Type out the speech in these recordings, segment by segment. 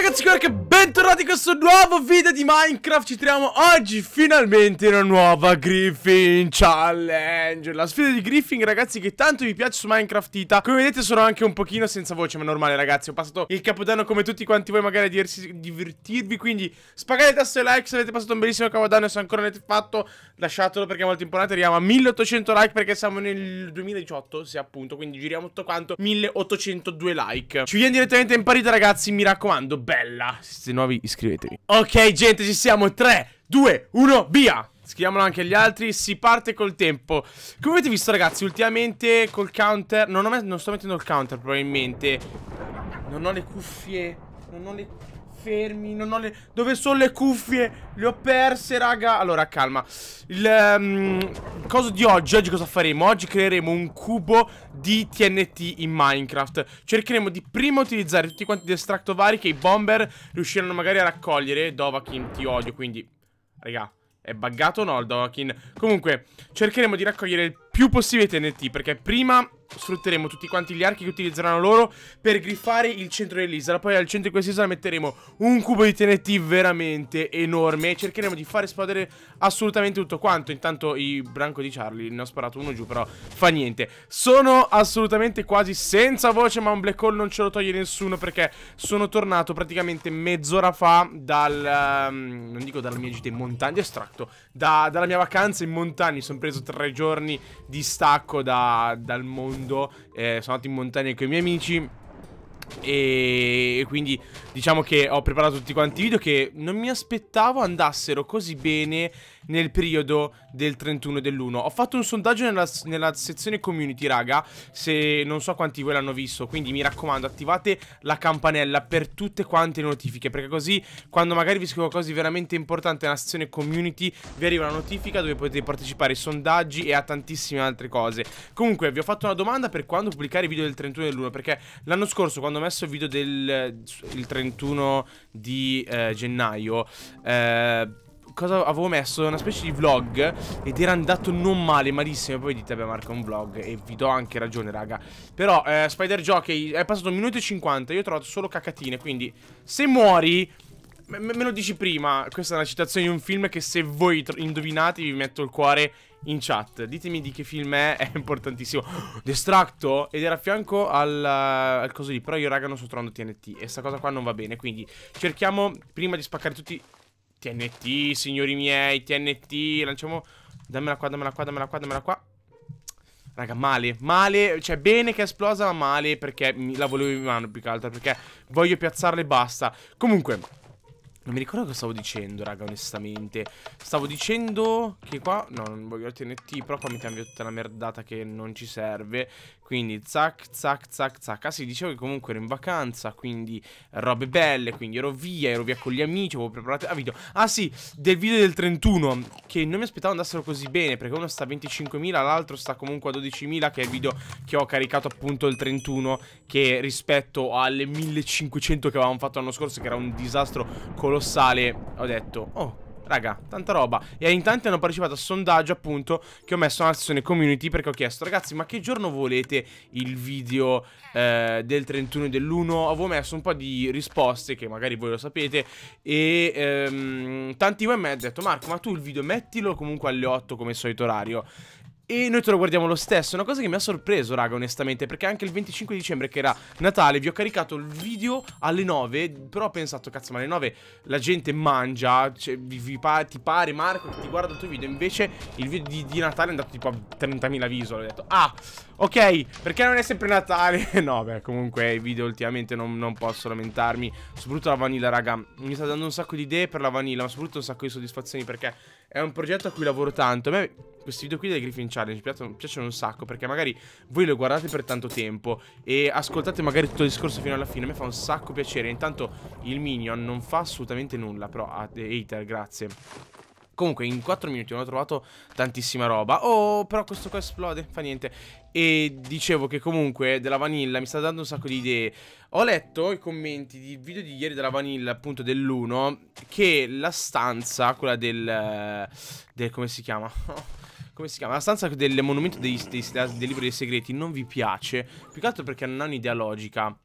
ragazzi, che bentornati in questo nuovo video di Minecraft Ci troviamo oggi finalmente in una nuova Griffin Challenge La sfida di Griffin, ragazzi, che tanto vi piace su Minecraft Ita Come vedete sono anche un pochino senza voce, ma normale, ragazzi Ho passato il capodanno come tutti quanti voi, magari a divertirvi Quindi spagate il tasto e like se avete passato un bellissimo capodanno E se ancora non l'avete fatto, lasciatelo perché è molto importante Arriviamo a 1800 like perché siamo nel 2018, se appunto Quindi giriamo tutto quanto, 1802 like Ci vediamo direttamente in parita, ragazzi, mi raccomando bella. Se siete nuovi iscrivetevi. Ok gente ci siamo, 3, 2, 1, via! Scriviamolo anche agli altri, si parte col tempo Come avete visto ragazzi, ultimamente col counter non, non sto mettendo il counter probabilmente Non ho le cuffie, non ho le cuffie fermi, non ho le... Dove sono le cuffie? Le ho perse, raga. Allora, calma. Il um, ehm, coso di oggi, oggi cosa faremo? Oggi creeremo un cubo di TNT in Minecraft. Cercheremo di prima utilizzare tutti quanti gli destructo vari che i bomber riusciranno magari a raccogliere. Dovakin, ti odio, quindi... Raga, è buggato o no il Dovakin? Comunque, cercheremo di raccogliere il più possibile TNT, perché prima sfrutteremo tutti quanti gli archi che utilizzeranno loro per griffare il centro dell'isola. Poi al centro di quest'isola metteremo un cubo di TNT veramente enorme e cercheremo di far esplodere assolutamente tutto quanto. Intanto il branco di Charlie ne ho sparato uno giù, però fa niente. Sono assolutamente quasi senza voce, ma un black hole non ce lo toglie nessuno perché sono tornato praticamente mezz'ora fa dal... Um, non dico dalla mia gita in montagna, estratto, da, dalla mia vacanza in montagna. sono preso tre giorni di stacco da, dal mondo mondo, eh, sono andato in montagna con i miei amici e quindi diciamo che ho preparato tutti quanti i video che non mi aspettavo andassero così bene nel periodo del 31 dell'1. Ho fatto un sondaggio nella, nella sezione community, raga, se non so quanti voi l'hanno visto, quindi mi raccomando, attivate la campanella per tutte quante le notifiche, perché così quando magari vi scrivo qualcosa di veramente importante nella sezione community, vi arriva una notifica dove potete partecipare ai sondaggi e a tantissime altre cose. Comunque, vi ho fatto una domanda per quando pubblicare i video del 31 dell'1, perché l'anno scorso quando ho messo il video del 31 di eh, gennaio, eh, cosa avevo messo una specie di vlog ed era andato non male, malissimo. Poi dite, beh Marco è un vlog e vi do anche ragione, raga. Però eh, Spider Jockey è passato un minuto e 50, io ho trovato solo cacatine, quindi se muori... Me, me lo dici prima, questa è una citazione di un film che se voi indovinate vi metto il cuore in chat. Ditemi di che film è, è importantissimo. Destratto ed era a fianco al, al coso lì, però io raga non sto trovando TNT e sta cosa qua non va bene, quindi cerchiamo prima di spaccare tutti TNT, signori miei, TNT, lanciamo... Dammela qua, dammela qua, dammela qua, dammela qua. Raga, male, male, cioè bene che è esplosa, ma male perché la volevo in mano più che altro, perché voglio piazzarla e basta. Comunque, non mi ricordo cosa stavo dicendo, raga, onestamente. Stavo dicendo che qua... No, non voglio la TNT, però qua mi cambio tutta la merdata che non ci serve. Quindi zac, zac, zac, zac. Ah sì, dicevo che comunque ero in vacanza, quindi robe belle, quindi ero via, ero via con gli amici, avevo preparato a ah, video. Ah sì, del video del 31, che non mi aspettavo andassero così bene, perché uno sta a 25.000, l'altro sta comunque a 12.000, che è il video che ho caricato appunto il 31, che rispetto alle 1.500 che avevamo fatto l'anno scorso, che era un disastro colossale, ho detto, oh... Raga, tanta roba. E in tanti hanno partecipato al sondaggio, appunto, che ho messo nella sezione community perché ho chiesto, ragazzi, ma che giorno volete il video eh, del 31 e dell'1? Avevo messo un po' di risposte, che magari voi lo sapete, e ehm, tanti voi mi hanno detto, Marco, ma tu il video mettilo comunque alle 8 come solito orario. E noi te lo guardiamo lo stesso, una cosa che mi ha sorpreso raga onestamente Perché anche il 25 dicembre che era Natale vi ho caricato il video alle 9 Però ho pensato cazzo ma alle 9 la gente mangia cioè, vi, vi Ti pare Marco che ti guarda il tuo video Invece il video di, di Natale è andato tipo a 30.000 visual Ho detto ah ok perché non è sempre Natale No beh comunque i video ultimamente non, non posso lamentarmi Soprattutto la vanilla raga mi sta dando un sacco di idee per la vanilla Ma soprattutto un sacco di soddisfazioni perché è un progetto a cui lavoro tanto. A me questi video qui del Griffin Challenge piacciono, piacciono un sacco perché magari voi lo guardate per tanto tempo e ascoltate magari tutto il discorso fino alla fine. A me fa un sacco piacere. Intanto il Minion non fa assolutamente nulla, però... Hater, grazie. Comunque in 4 minuti non ho trovato tantissima roba Oh però questo qua esplode Fa niente E dicevo che comunque della vanilla mi sta dando un sacco di idee Ho letto i commenti Del video di ieri della vanilla appunto dell'1 Che la stanza Quella del, eh, del come si chiama? come si chiama? La stanza del monumento dei, dei, dei libri dei segreti non vi piace Più che altro perché non ha un'idea logica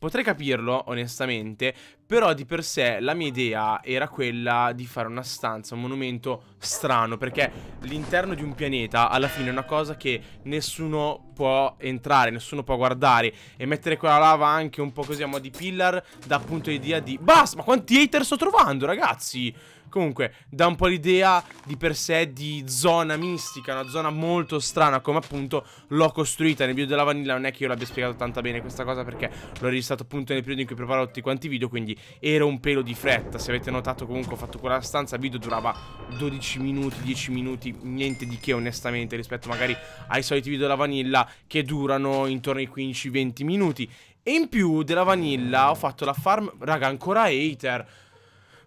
Potrei capirlo, onestamente, però di per sé la mia idea era quella di fare una stanza, un monumento strano, perché l'interno di un pianeta alla fine è una cosa che nessuno può entrare, nessuno può guardare, e mettere quella lava anche un po' così a mo' di pillar dà appunto l'idea di... Basta, ma quanti hater sto trovando, ragazzi! Comunque, dà un po' l'idea di per sé di zona mistica, una zona molto strana, come appunto l'ho costruita. Nel video della vanilla non è che io l'abbia spiegato tanto bene questa cosa, perché l'ho registrato appunto nel periodo in cui preparavo tutti quanti i video, quindi era un pelo di fretta. Se avete notato comunque ho fatto quella stanza, il video durava 12 minuti, 10 minuti, niente di che onestamente rispetto magari ai soliti video della vanilla che durano intorno ai 15-20 minuti. E in più della vanilla ho fatto la farm, raga, ancora hater.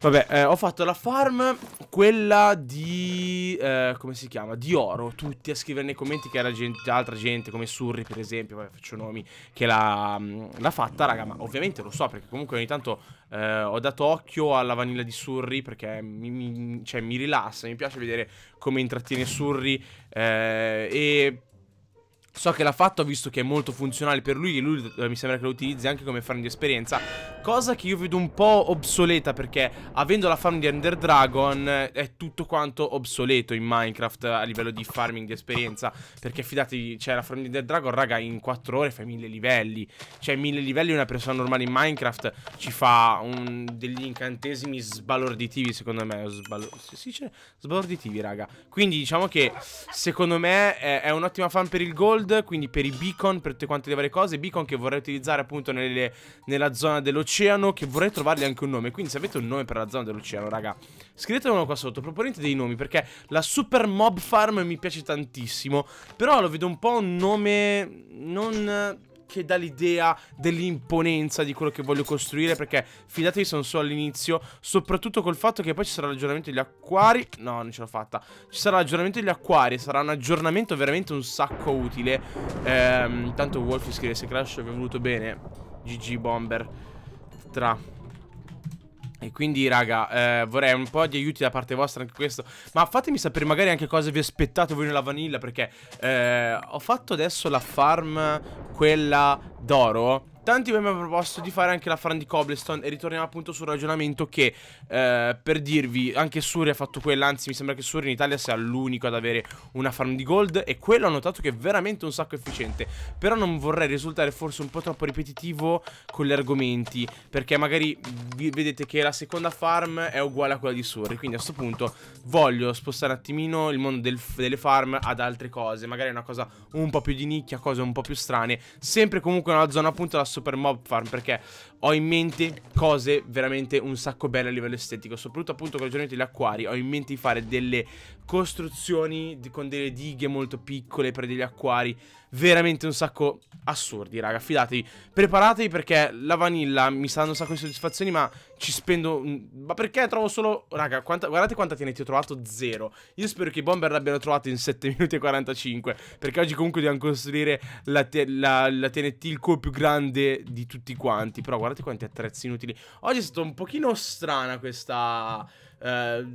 Vabbè, eh, ho fatto la farm, quella di... Eh, come si chiama? Di oro. Tutti a scrivere nei commenti che era gente, altra gente, come Surri per esempio, vabbè faccio nomi, che mm, l'ha, fatta, raga. Ma ovviamente lo so, perché comunque ogni tanto eh, ho dato occhio alla vaniglia di Surri, perché mi, mi, cioè, mi rilassa, mi piace vedere come intrattiene Surri. Eh, e So che l'ha fatto ho visto che è molto funzionale per lui E lui eh, mi sembra che lo utilizzi anche come farm di esperienza Cosa che io vedo un po' obsoleta Perché avendo la farm di Ender Dragon eh, È tutto quanto obsoleto in Minecraft eh, A livello di farming di esperienza Perché fidatevi, cioè la farm di Ender Dragon Raga in 4 ore fai mille livelli Cioè mille livelli una persona normale in Minecraft Ci fa un, degli incantesimi sbalorditivi Secondo me sbalo sì, sbalorditivi raga Quindi diciamo che secondo me è, è un'ottima farm per il gold gold, quindi per i beacon, per tutte quante le varie cose, beacon che vorrei utilizzare appunto nelle, nella zona dell'oceano, che vorrei trovargli anche un nome, quindi se avete un nome per la zona dell'oceano, raga, scrivetemelo qua sotto, proponete dei nomi, perché la Super Mob Farm mi piace tantissimo, però lo vedo un po' un nome non che dà l'idea dell'imponenza di quello che voglio costruire. Perché fidatevi, sono solo all'inizio. Soprattutto col fatto che poi ci sarà l'aggiornamento degli acquari. No, non ce l'ho fatta. Ci sarà l'aggiornamento degli acquari. Sarà un aggiornamento veramente un sacco utile. Ehm, tanto Wolf scrive se Crash vi è voluto bene. GG Bomber. Tra. E quindi, raga, eh, vorrei un po' di aiuti da parte vostra anche questo. Ma fatemi sapere magari anche cosa vi aspettate voi nella vanilla, perché eh, ho fatto adesso la farm, quella d'oro. Tanti voi mi hanno proposto di fare anche la Fran di Cobblestone e ritorniamo appunto sul ragionamento che, eh, per dirvi, anche Suri ha fatto quella, anzi mi sembra che Suri in Italia sia l'unico ad avere una farm di gold e quello ho notato che è veramente un sacco efficiente, però non vorrei risultare forse un po' troppo ripetitivo con gli argomenti, perché magari vedete che la seconda farm è uguale a quella di Suri, quindi a questo punto voglio spostare un attimino il mondo del, delle farm ad altre cose, magari una cosa un po' più di nicchia, cose un po' più strane, sempre comunque nella zona appunto della Super Mob Farm perché ho in mente cose veramente un sacco belle a livello estetico, soprattutto appunto con l'aggiornamento degli acquari, ho in mente di fare delle costruzioni di, con delle dighe molto piccole per degli acquari, veramente un sacco assurdi raga, fidatevi, preparatevi perché la vanilla mi sta dando un sacco di soddisfazioni ma ci spendo, ma perché trovo solo, raga quanta... guardate quanta tiene, ho trovato zero, io spero che i bomber l'abbiano trovato in 7 minuti e 45 perché oggi comunque dobbiamo costruire la, te... la... la TNT il cuore più grande di tutti quanti, però guardate guardate quanti attrezzi inutili. Oggi è stata un pochino strana questa eh,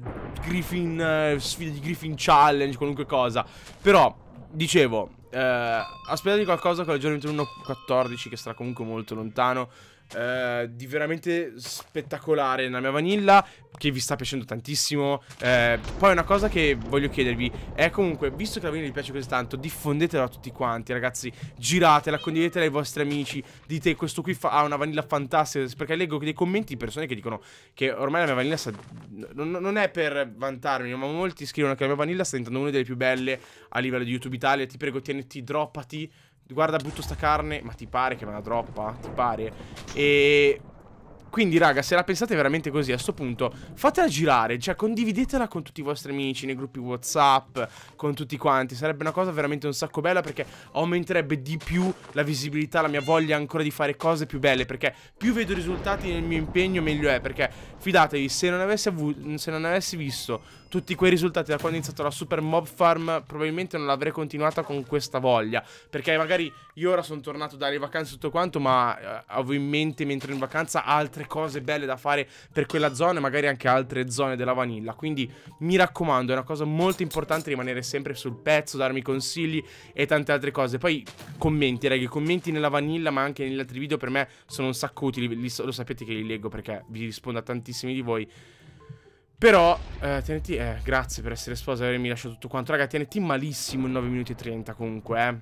Griffin, eh, sfida Griffin Challenge, qualunque cosa. Però, dicevo, eh, aspettatevi qualcosa con il giorno 21.14 che sarà comunque molto lontano. Eh, di veramente spettacolare nella mia vanilla che vi sta piacendo tantissimo. Eh, poi una cosa che voglio chiedervi è comunque, visto che la vanilla vi piace così tanto, diffondetela a tutti quanti, ragazzi. Giratela, condividetela ai vostri amici. Dite questo qui ha una vanilla fantastica. Perché leggo dei commenti di persone che dicono che ormai la mia vanilla sta... Non, non, è per vantarmi, ma molti scrivono che la mia vanilla sta diventando una delle più belle a livello di YouTube Italia. Ti prego, tieniti, droppati. Guarda, butto sta carne. Ma ti pare che me la droppa? Ti pare? E... Quindi, raga, se la pensate veramente così, a questo punto, fatela girare, cioè condividetela con tutti i vostri amici, nei gruppi WhatsApp, con tutti quanti. Sarebbe una cosa veramente un sacco bella perché aumenterebbe di più la visibilità, la mia voglia ancora di fare cose più belle, perché più vedo risultati nel mio impegno, meglio è, perché fidatevi, se non avessi, se non avessi visto tutti quei risultati da quando è iniziato la Super Mob Farm probabilmente non l'avrei continuata con questa voglia. Perché magari io ora sono tornato dalle vacanze e tutto quanto, ma eh, avevo in mente mentre in vacanza altre cose belle da fare per quella zona e magari anche altre zone della vanilla. Quindi mi raccomando, è una cosa molto importante rimanere sempre sul pezzo, darmi consigli e tante altre cose. Poi commenti, ragazzi, i commenti nella vanilla ma anche negli altri video per me sono un sacco utili. lo sapete che li leggo perché vi rispondo a tantissimi di voi. Però, eh, TNT, eh, grazie per essere sposa e avermi lasciato tutto quanto. Raga, TNT malissimo in 9 minuti e 30 comunque, eh.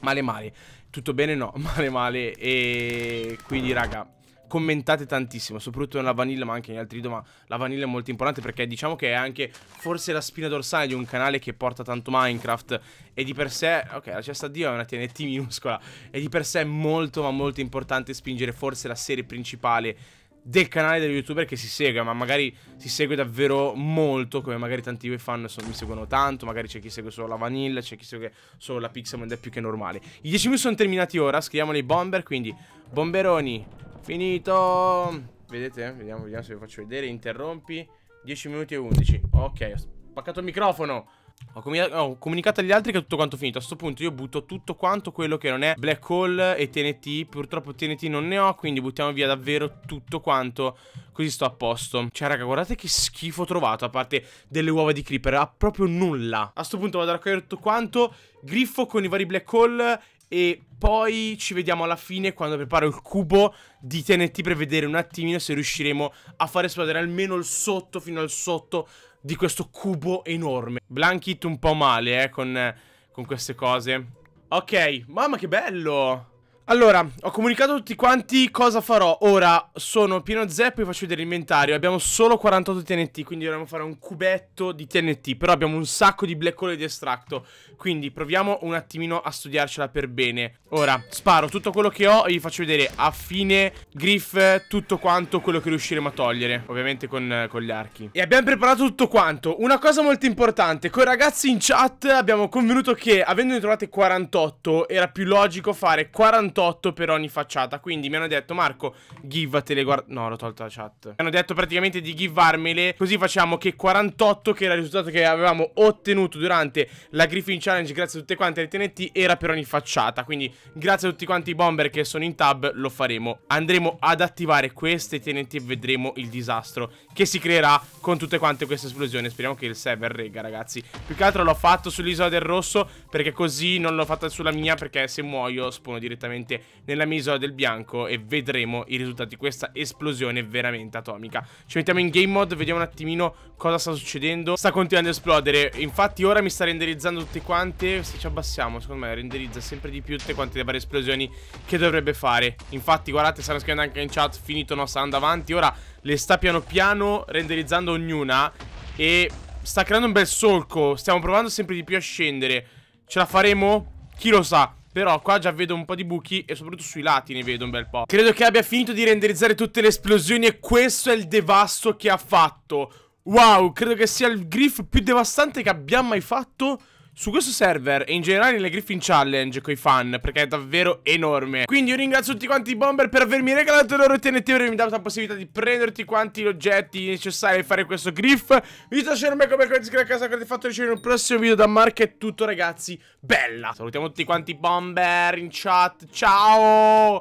Male male. Tutto bene? No, male male. E quindi, raga, commentate tantissimo, soprattutto nella vanilla ma anche in altri video, ma la vanilla è molto importante perché diciamo che è anche forse la spina dorsale di un canale che porta tanto Minecraft e di per sé, ok la cesta Dio è una TNT minuscola, e di per sé è molto ma molto importante spingere forse la serie principale del canale dello youtuber che si segue, ma magari si segue davvero molto, come magari tanti voi fan so, mi seguono tanto, magari c'è chi segue solo la vanilla, c'è chi segue solo la Pixelmon ed è più che normale. I 10 minuti sono terminati ora, scriviamo nei bomber, quindi bomberoni, finito! Vedete? Vediamo, vediamo se vi faccio vedere, interrompi, 10 minuti e 11, ok, ho spaccato il microfono! Ho, ho, comunicato agli altri che tutto quanto è finito. A questo punto io butto tutto quanto quello che non è Black Hole e TNT. Purtroppo TNT non ne ho, quindi buttiamo via davvero tutto quanto. Così sto a posto. Cioè, raga, guardate che schifo ho trovato, a parte delle uova di Creeper. Ha proprio nulla. A questo punto vado a raccogliere tutto quanto. Griffo con i vari Black Hole e poi ci vediamo alla fine quando preparo il cubo di TNT per vedere un attimino se riusciremo a far esplodere almeno il sotto fino al sotto di questo cubo enorme. Blankit un po' male, eh, con, con queste cose. Ok, mamma che bello! Allora, ho comunicato a tutti quanti cosa farò. Ora sono pieno zeppo e vi faccio vedere l'inventario. Abbiamo solo 48 TNT, quindi dovremmo fare un cubetto di TNT. Però abbiamo un sacco di black hole di estratto. Quindi proviamo un attimino a studiarcela per bene. Ora, sparo tutto quello che ho e vi faccio vedere a fine griff tutto quanto quello che riusciremo a togliere. Ovviamente con, con gli archi. E abbiamo preparato tutto quanto. Una cosa molto importante. Con i ragazzi in chat abbiamo convenuto che avendo ne trovate 48 era più logico fare 48 88 per ogni facciata. Quindi mi hanno detto, Marco, givatele. Guarda... No, l'ho tolto la chat. Mi hanno detto praticamente di givarmele. Così facciamo che 48, che era il risultato che avevamo ottenuto durante la Griffin Challenge, grazie a tutte quante le TNT, era per ogni facciata. Quindi, grazie a tutti quanti i bomber che sono in tab, lo faremo. Andremo ad attivare queste TNT e vedremo il disastro che si creerà con tutte quante queste esplosioni. Speriamo che il server regga, ragazzi. Più che altro l'ho fatto sull'isola del rosso, perché così non l'ho fatta sulla mia, perché se muoio spono direttamente direttamente nella misura del bianco e vedremo i risultati di questa esplosione veramente atomica. Ci mettiamo in game mode, vediamo un attimino cosa sta succedendo. Sta continuando ad esplodere, infatti ora mi sta renderizzando tutte quante. Se ci abbassiamo, secondo me renderizza sempre di più tutte quante le varie esplosioni che dovrebbe fare. Infatti guardate, stanno scrivendo anche in chat, finito no, sta andando avanti. Ora le sta piano piano renderizzando ognuna e sta creando un bel solco. Stiamo provando sempre di più a scendere. Ce la faremo? Chi lo sa? Però qua già vedo un po' di buchi e soprattutto sui lati ne vedo un bel po'. Credo che abbia finito di renderizzare tutte le esplosioni e questo è il devasto che ha fatto. Wow, credo che sia il griff più devastante che abbia mai fatto su questo server e in generale nelle Griffin Challenge con i fan perché è davvero enorme. Quindi io ringrazio tutti quanti i bomber per avermi regalato il loro TNT e avermi dato la possibilità di prenderti quanti gli oggetti necessari per fare questo griff. Vi lascio un bel commento come commento a casa che avete fatto ricevere un prossimo video da Mark è tutto ragazzi. Bella! Salutiamo tutti quanti i bomber in chat. Ciao!